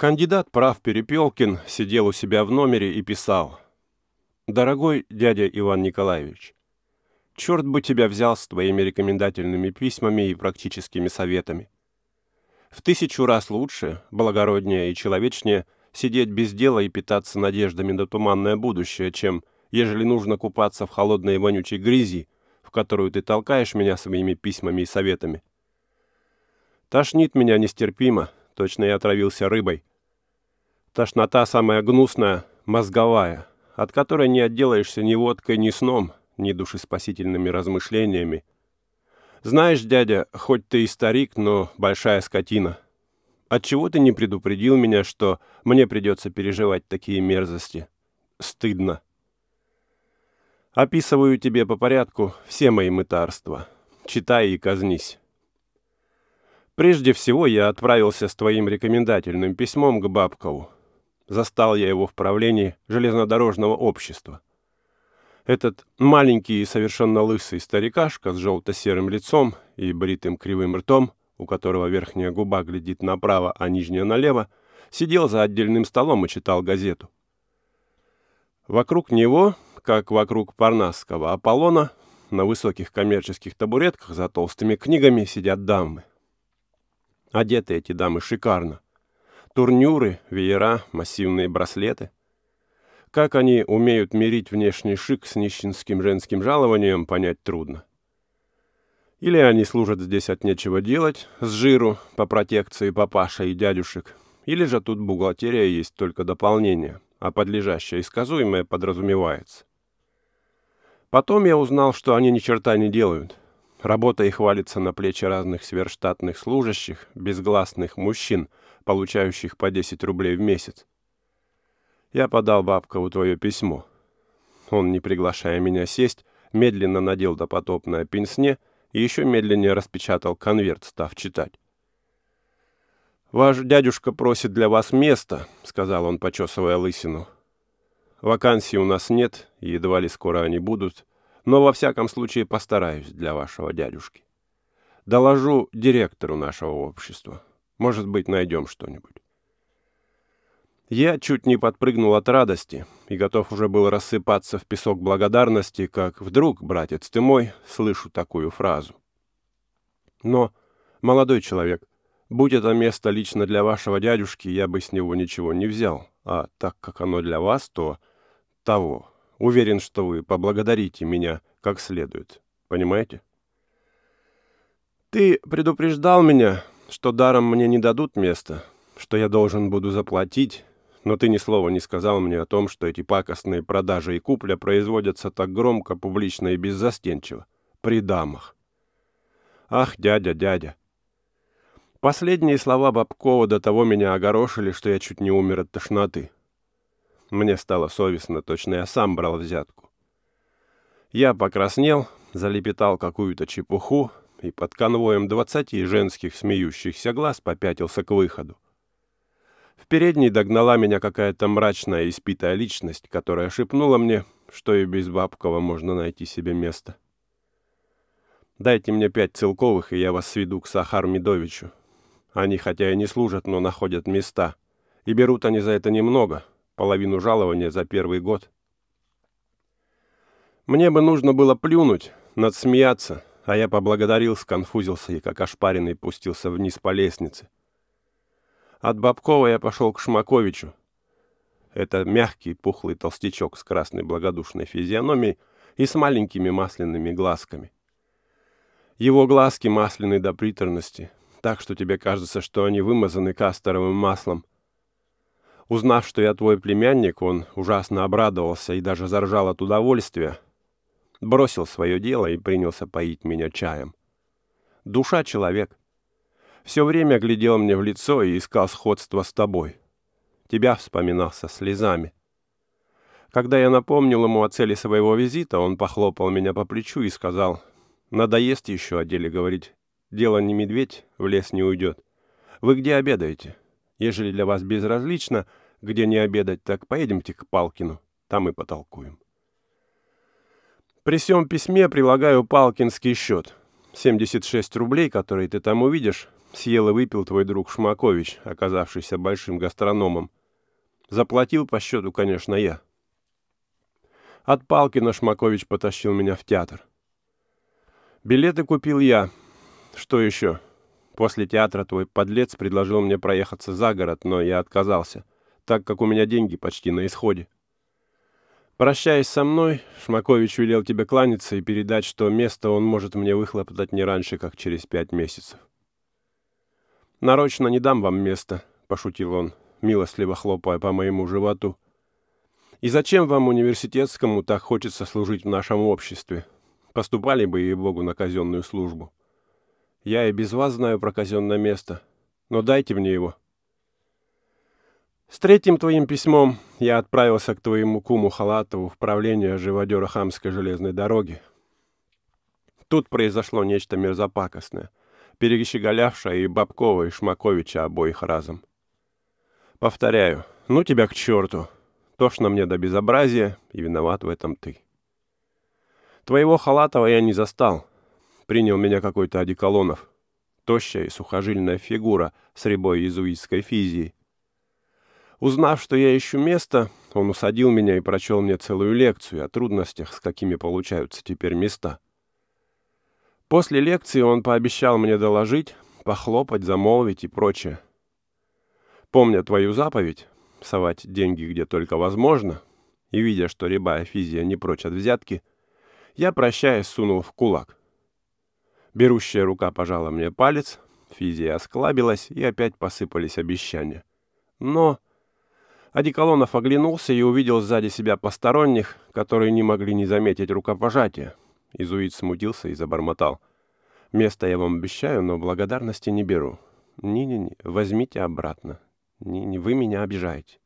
Кандидат прав Перепелкин сидел у себя в номере и писал. «Дорогой дядя Иван Николаевич, черт бы тебя взял с твоими рекомендательными письмами и практическими советами. В тысячу раз лучше, благороднее и человечнее сидеть без дела и питаться надеждами на туманное будущее, чем, ежели нужно купаться в холодной и вонючей грязи, в которую ты толкаешь меня своими письмами и советами. Тошнит меня нестерпимо, точно я отравился рыбой, Тошнота самая гнусная, мозговая, от которой не отделаешься ни водкой, ни сном, ни душеспасительными размышлениями. Знаешь, дядя, хоть ты и старик, но большая скотина. Отчего ты не предупредил меня, что мне придется переживать такие мерзости? Стыдно. Описываю тебе по порядку все мои мытарства. Читай и казнись. Прежде всего я отправился с твоим рекомендательным письмом к Бабкову. Застал я его в правлении железнодорожного общества. Этот маленький и совершенно лысый старикашка с желто-серым лицом и бритым кривым ртом, у которого верхняя губа глядит направо, а нижняя налево, сидел за отдельным столом и читал газету. Вокруг него, как вокруг парнасского Аполлона, на высоких коммерческих табуретках за толстыми книгами сидят дамы. Одеты эти дамы шикарно. Турнюры, веера, массивные браслеты. Как они умеют мирить внешний шик с нищенским женским жалованием, понять трудно. Или они служат здесь от нечего делать, с жиру, по протекции папаша и дядюшек, или же тут бухгалтерия есть только дополнение, а подлежащее и сказуемое подразумевается. Потом я узнал, что они ни черта не делают, Работа и хвалится на плечи разных сверштатных служащих, безгласных мужчин, получающих по 10 рублей в месяц. Я подал Бабкову твое письмо. Он, не приглашая меня сесть, медленно надел допотопное пенсне и еще медленнее распечатал конверт, став читать. «Ваш дядюшка просит для вас места», — сказал он, почесывая лысину. «Вакансий у нас нет, и едва ли скоро они будут но во всяком случае постараюсь для вашего дядюшки. Доложу директору нашего общества. Может быть, найдем что-нибудь. Я чуть не подпрыгнул от радости и готов уже был рассыпаться в песок благодарности, как вдруг, братец ты мой, слышу такую фразу. Но, молодой человек, будь это место лично для вашего дядюшки, я бы с него ничего не взял, а так как оно для вас, то того, Уверен, что вы поблагодарите меня как следует. Понимаете? Ты предупреждал меня, что даром мне не дадут места, что я должен буду заплатить, но ты ни слова не сказал мне о том, что эти пакостные продажи и купля производятся так громко, публично и беззастенчиво. При дамах. Ах, дядя, дядя. Последние слова Бабкова до того меня огорошили, что я чуть не умер от тошноты. Мне стало совестно, точно я сам брал взятку. Я покраснел, залепетал какую-то чепуху и под конвоем двадцати женских смеющихся глаз попятился к выходу. В передней догнала меня какая-то мрачная, испитая личность, которая шепнула мне, что и без Бабкова можно найти себе место. «Дайте мне пять целковых, и я вас сведу к Сахар Медовичу. Они хотя и не служат, но находят места. И берут они за это немного, половину жалования за первый год. Мне бы нужно было плюнуть, надсмеяться, а я поблагодарил, сконфузился и, как ошпаренный, пустился вниз по лестнице. От Бабкова я пошел к Шмаковичу. Это мягкий, пухлый толстячок с красной благодушной физиономией и с маленькими масляными глазками. Его глазки масляны до приторности, так что тебе кажется, что они вымазаны касторовым маслом — Узнав, что я твой племянник, он ужасно обрадовался и даже заржал от удовольствия. Бросил свое дело и принялся поить меня чаем. Душа человек. Все время глядел мне в лицо и искал сходства с тобой. Тебя вспоминал со слезами. Когда я напомнил ему о цели своего визита, он похлопал меня по плечу и сказал, «Надоест еще о деле говорить. Дело не медведь, в лес не уйдет. Вы где обедаете? Ежели для вас безразлично, где не обедать, так поедемте к Палкину, там и потолкуем. При всем письме прилагаю палкинский счет. 76 рублей, которые ты там увидишь, съел и выпил твой друг Шмакович, оказавшийся большим гастрономом. Заплатил по счету, конечно, я. От Палкина Шмакович потащил меня в театр. Билеты купил я. Что еще? После театра твой подлец предложил мне проехаться за город, но я отказался. — так как у меня деньги почти на исходе. Прощаясь со мной, Шмакович велел тебе кланяться и передать, что место он может мне выхлопотать не раньше, как через пять месяцев. «Нарочно не дам вам места, пошутил он, милостливо хлопая по моему животу. «И зачем вам, университетскому, так хочется служить в нашем обществе? Поступали бы, и богу на казенную службу. Я и без вас знаю про казенное место, но дайте мне его, с третьим твоим письмом я отправился к твоему куму Халатову в правление живодера Хамской железной дороги. Тут произошло нечто мерзопакостное, перещеголявшее и Бабкова, и Шмаковича обоих разом. Повторяю, ну тебя к черту. Тошно мне до безобразия, и виноват в этом ты. Твоего Халатова я не застал. Принял меня какой-то Одеколонов. Тощая и сухожильная фигура с рябой иезуитской физией Узнав, что я ищу место, он усадил меня и прочел мне целую лекцию о трудностях, с какими получаются теперь места. После лекции он пообещал мне доложить, похлопать, замолвить и прочее. Помня твою заповедь, совать деньги где только возможно, и видя, что рябая физия не прочь от взятки, я, прощаясь, сунул в кулак. Берущая рука пожала мне палец, физия осклабилась, и опять посыпались обещания. Но... Одеколонов оглянулся и увидел сзади себя посторонних, которые не могли не заметить рукопожатия. Изуит смутился и забормотал. «Место я вам обещаю, но благодарности не беру. Не-не-не, возьмите обратно. Не, не, вы меня обижаете».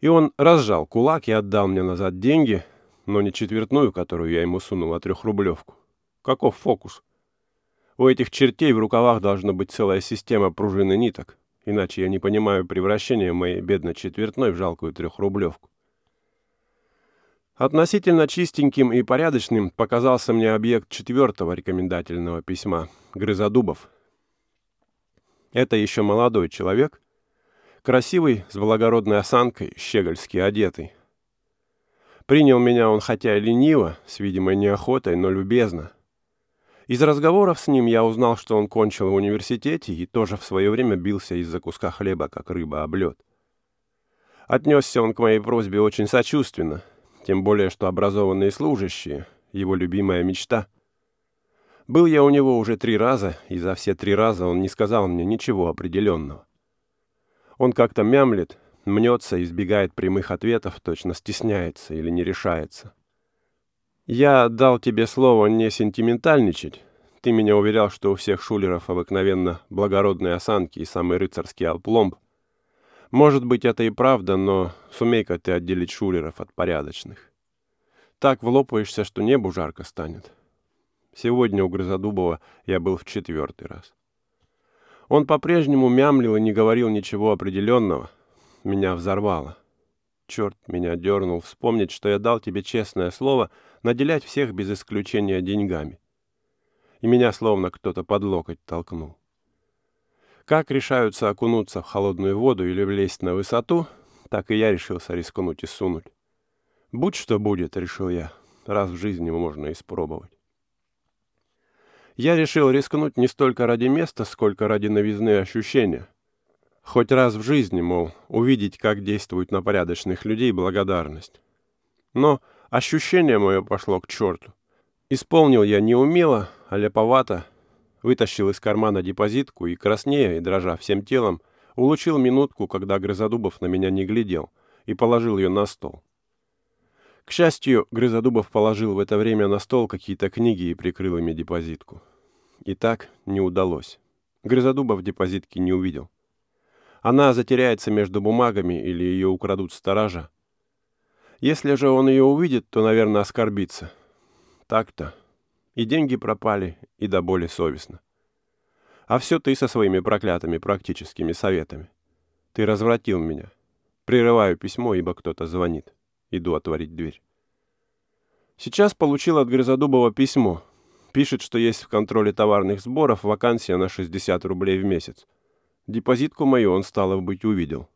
И он разжал кулак и отдал мне назад деньги, но не четвертную, которую я ему сунул, а трехрублевку. Каков фокус? У этих чертей в рукавах должна быть целая система пружины ниток. Иначе я не понимаю превращения моей бедной четвертной в жалкую трехрублевку. Относительно чистеньким и порядочным показался мне объект четвертого рекомендательного письма Грызодубов. Это еще молодой человек, красивый, с благородной осанкой, щегольски одетый. Принял меня он хотя и лениво, с видимой неохотой, но любезно. Из разговоров с ним я узнал, что он кончил в университете и тоже в свое время бился из-за куска хлеба, как рыба об лед. Отнесся он к моей просьбе очень сочувственно, тем более, что образованные служащие — его любимая мечта. Был я у него уже три раза, и за все три раза он не сказал мне ничего определенного. Он как-то мямлет, мнется, избегает прямых ответов, точно стесняется или не решается. «Я дал тебе слово не сентиментальничать. Ты меня уверял, что у всех шулеров обыкновенно благородные осанки и самый рыцарский опломб. Может быть, это и правда, но сумей-ка ты отделить шулеров от порядочных. Так влопаешься, что небу жарко станет. Сегодня у Грозодубова я был в четвертый раз. Он по-прежнему мямлил и не говорил ничего определенного. Меня взорвало. Черт меня дернул вспомнить, что я дал тебе честное слово наделять всех без исключения деньгами. И меня словно кто-то под локоть толкнул. Как решаются окунуться в холодную воду или влезть на высоту, так и я решился рискнуть и сунуть. «Будь что будет», — решил я, — «раз в жизни можно испробовать». Я решил рискнуть не столько ради места, сколько ради новизны ощущения — Хоть раз в жизни, мол, увидеть, как действует на порядочных людей благодарность. Но ощущение мое пошло к черту. Исполнил я неумело, а леповато вытащил из кармана депозитку и, краснея и дрожа всем телом, улучил минутку, когда Грызодубов на меня не глядел, и положил ее на стол. К счастью, Грызодубов положил в это время на стол какие-то книги и прикрыл ими депозитку. И так не удалось. Грызодубов депозитки не увидел. Она затеряется между бумагами или ее украдут сторожа. Если же он ее увидит, то, наверное, оскорбится. Так-то. И деньги пропали, и до боли совестно. А все ты со своими проклятыми практическими советами. Ты развратил меня. Прерываю письмо, ибо кто-то звонит. Иду отворить дверь. Сейчас получил от Грызодубова письмо. Пишет, что есть в контроле товарных сборов вакансия на 60 рублей в месяц. Депозитку мою он, стало быть, увидел.